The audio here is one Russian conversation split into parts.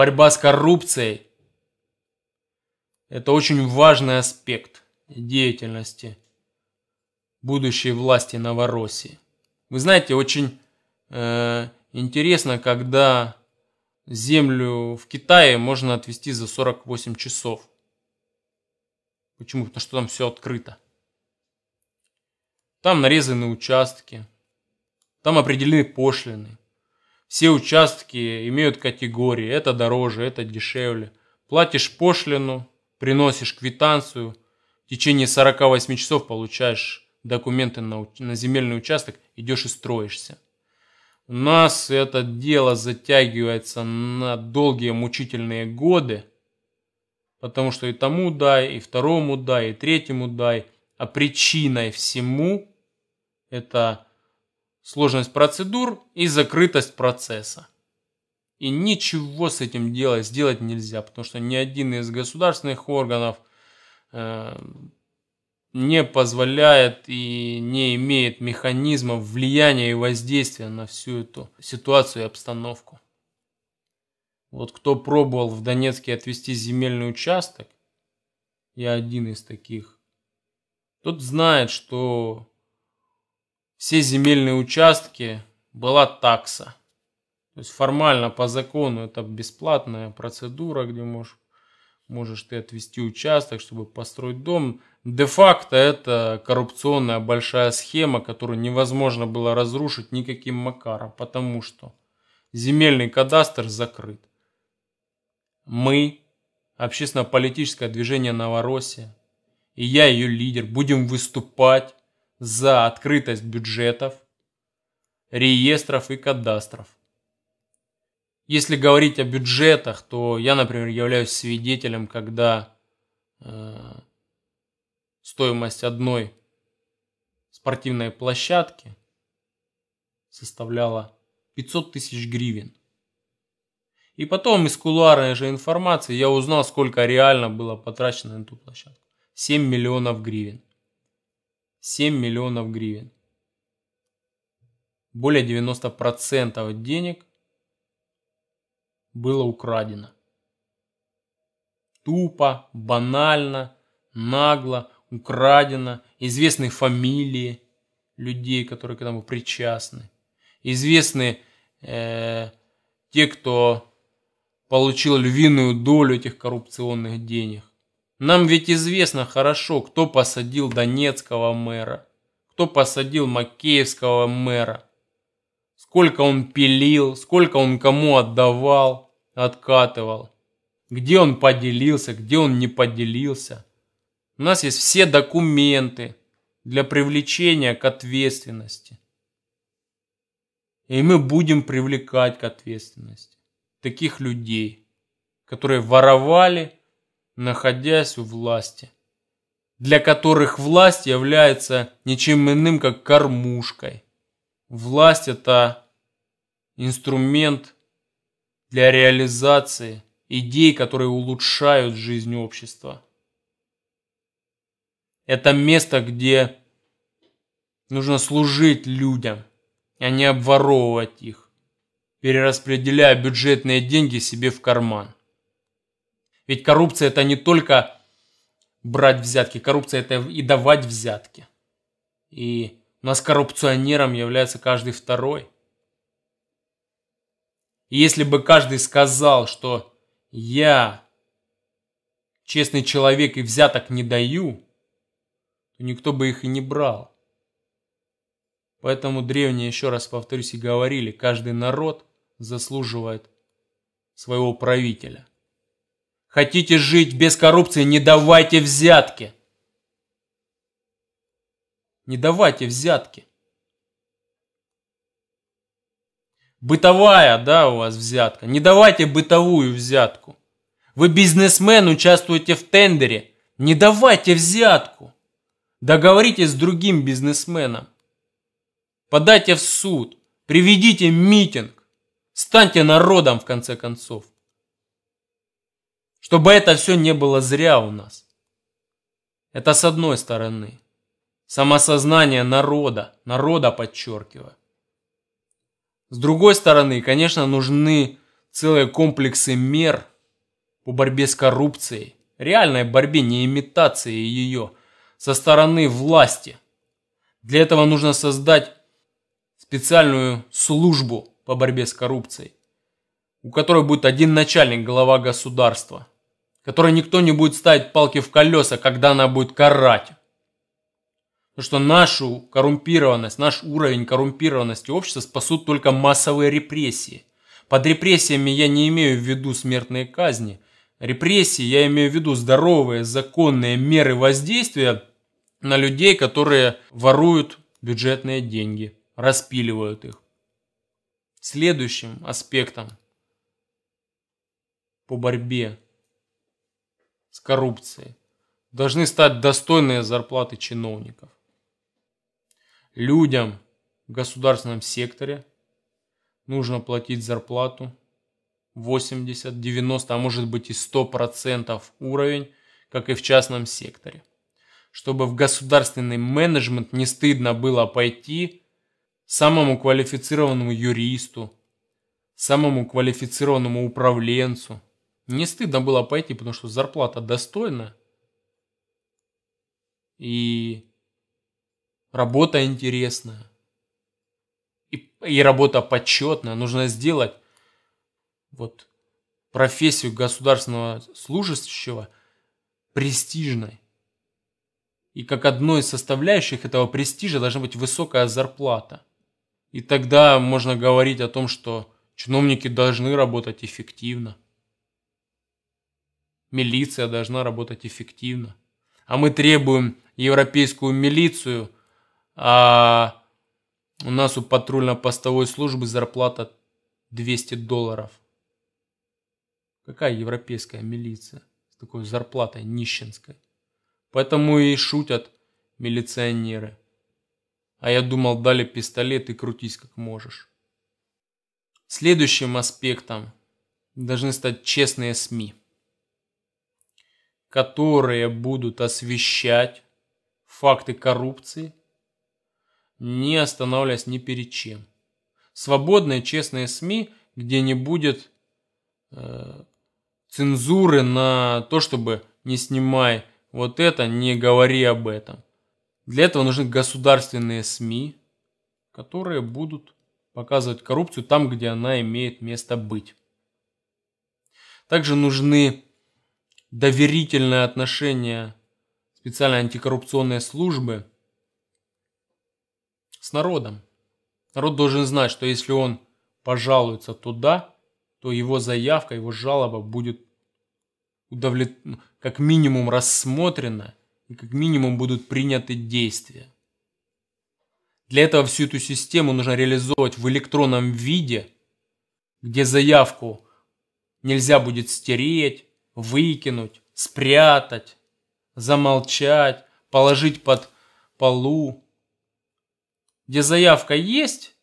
борьба с коррупцией – это очень важный аспект деятельности будущей власти Новороссии. Вы знаете, очень э, интересно, когда землю в Китае можно отвести за 48 часов. Почему? Потому что там все открыто. Там нарезаны участки, там определены пошлины. Все участки имеют категории, это дороже, это дешевле. Платишь пошлину, приносишь квитанцию, в течение 48 часов получаешь документы на, на земельный участок, идешь и строишься. У нас это дело затягивается на долгие мучительные годы, потому что и тому дай, и второму дай, и третьему дай, а причиной всему это сложность процедур и закрытость процесса. И ничего с этим делать, сделать нельзя, потому что ни один из государственных органов э, не позволяет и не имеет механизмов влияния и воздействия на всю эту ситуацию и обстановку. Вот кто пробовал в Донецке отвести земельный участок, я один из таких, тот знает, что все земельные участки была такса. То есть формально по закону это бесплатная процедура, где можешь, можешь ты отвести участок, чтобы построить дом. Де-факто это коррупционная большая схема, которую невозможно было разрушить никаким макаром, потому что земельный кадастр закрыт. Мы, общественно-политическое движение Новороссия, и я ее лидер, будем выступать за открытость бюджетов, реестров и кадастров. Если говорить о бюджетах, то я, например, являюсь свидетелем, когда э, стоимость одной спортивной площадки составляла 500 тысяч гривен. И потом из кулуарной же информации я узнал, сколько реально было потрачено на эту площадку. 7 миллионов гривен. 7 миллионов гривен. Более 90% денег было украдено. Тупо, банально, нагло украдено. Известные фамилии людей, которые к этому причастны. Известны э, те, кто получил львиную долю этих коррупционных денег. Нам ведь известно хорошо, кто посадил донецкого мэра, кто посадил макеевского мэра, сколько он пилил, сколько он кому отдавал, откатывал, где он поделился, где он не поделился. У нас есть все документы для привлечения к ответственности. И мы будем привлекать к ответственности таких людей, которые воровали, находясь у власти, для которых власть является ничем иным, как кормушкой. Власть – это инструмент для реализации идей, которые улучшают жизнь общества. Это место, где нужно служить людям, а не обворовывать их, перераспределяя бюджетные деньги себе в карман. Ведь коррупция это не только брать взятки, коррупция это и давать взятки. И у нас коррупционером является каждый второй. И если бы каждый сказал, что я честный человек и взяток не даю, то никто бы их и не брал. Поэтому древние, еще раз повторюсь, и говорили, каждый народ заслуживает своего правителя. Хотите жить без коррупции, не давайте взятки. Не давайте взятки. Бытовая, да, у вас взятка. Не давайте бытовую взятку. Вы бизнесмен, участвуете в тендере. Не давайте взятку. Договоритесь с другим бизнесменом. Подайте в суд. Приведите митинг. Станьте народом, в конце концов. Чтобы это все не было зря у нас. Это с одной стороны. Самосознание народа, народа подчеркиваю. С другой стороны, конечно, нужны целые комплексы мер по борьбе с коррупцией, реальной борьбе, не имитации ее, со стороны власти. Для этого нужно создать специальную службу по борьбе с коррупцией у которой будет один начальник, глава государства, которой никто не будет ставить палки в колеса, когда она будет карать. Потому что нашу коррумпированность, наш уровень коррумпированности общества спасут только массовые репрессии. Под репрессиями я не имею в виду смертные казни. Репрессии я имею в виду здоровые, законные меры воздействия на людей, которые воруют бюджетные деньги, распиливают их. Следующим аспектом по борьбе с коррупцией должны стать достойные зарплаты чиновников. Людям в государственном секторе нужно платить зарплату 80, 90, а может быть и 100% уровень, как и в частном секторе. Чтобы в государственный менеджмент не стыдно было пойти самому квалифицированному юристу, самому квалифицированному управленцу – не стыдно было пойти, потому что зарплата достойна. И работа интересная. И, и работа почетная. Нужно сделать вот профессию государственного служащего престижной. И как одной из составляющих этого престижа должна быть высокая зарплата. И тогда можно говорить о том, что чиновники должны работать эффективно. Милиция должна работать эффективно. А мы требуем европейскую милицию, а у нас у патрульно-постовой службы зарплата 200 долларов. Какая европейская милиция с такой зарплатой нищенской? Поэтому и шутят милиционеры. А я думал, дали пистолет и крутись как можешь. Следующим аспектом должны стать честные СМИ которые будут освещать факты коррупции, не останавливаясь ни перед чем. Свободные, честные СМИ, где не будет э, цензуры на то, чтобы не снимай вот это, не говори об этом. Для этого нужны государственные СМИ, которые будут показывать коррупцию там, где она имеет место быть. Также нужны доверительное отношение специальной антикоррупционной службы с народом. Народ должен знать, что если он пожалуется туда, то его заявка, его жалоба будет удовлет... Ну, как минимум рассмотрена и как минимум будут приняты действия. Для этого всю эту систему нужно реализовывать в электронном виде, где заявку нельзя будет стереть, выкинуть, спрятать, замолчать, положить под полу. Где заявка есть,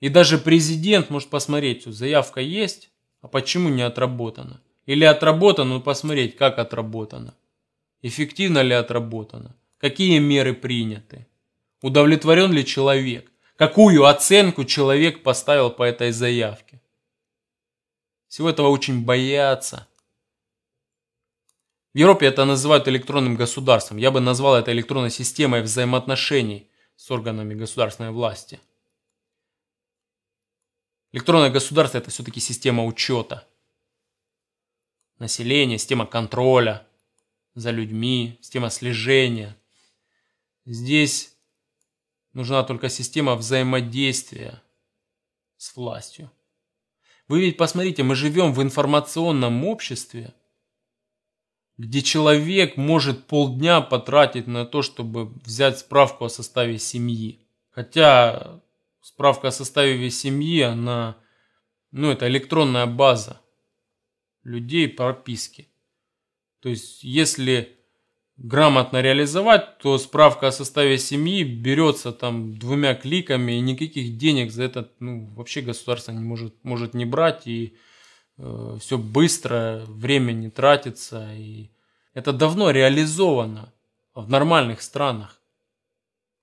и даже президент может посмотреть, что заявка есть, а почему не отработана. Или отработано, но ну, посмотреть, как отработано. Эффективно ли отработано? Какие меры приняты? Удовлетворен ли человек? Какую оценку человек поставил по этой заявке? Всего этого очень боятся. В Европе это называют электронным государством. Я бы назвал это электронной системой взаимоотношений с органами государственной власти. Электронное государство – это все-таки система учета. населения, система контроля за людьми, система слежения. Здесь нужна только система взаимодействия с властью. Вы ведь посмотрите, мы живем в информационном обществе, где человек может полдня потратить на то, чтобы взять справку о составе семьи. Хотя справка о составе семьи, она, ну, это электронная база людей прописки. То есть, если грамотно реализовать, то справка о составе семьи берется там двумя кликами, и никаких денег за это ну, вообще государство не может, может не брать, и э, все быстро, время не тратится, и это давно реализовано в нормальных странах.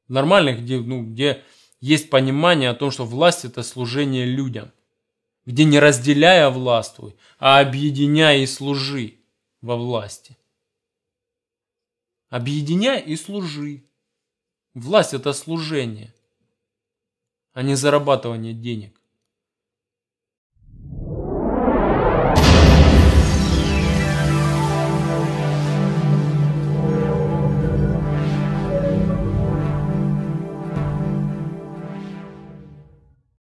В нормальных, где, ну, где есть понимание о том, что власть это служение людям, где не разделяя властвуй, а объединяя и служи во власти. Объединяй и служи. Власть – это служение, а не зарабатывание денег.